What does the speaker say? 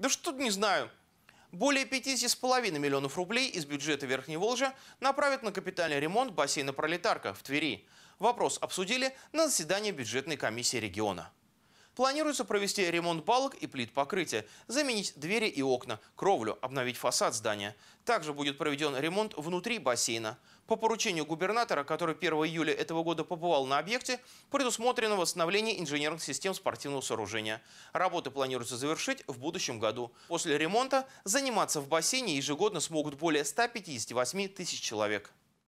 Да что не знаю. Более 5,5 миллионов рублей из бюджета Верхней Волжи направят на капитальный ремонт бассейна «Пролетарка» в Твери. Вопрос обсудили на заседании бюджетной комиссии региона. Планируется провести ремонт балок и плит покрытия, заменить двери и окна, кровлю, обновить фасад здания. Также будет проведен ремонт внутри бассейна. По поручению губернатора, который 1 июля этого года побывал на объекте, предусмотрено восстановление инженерных систем спортивного сооружения. Работы планируется завершить в будущем году. После ремонта заниматься в бассейне ежегодно смогут более 158 тысяч человек.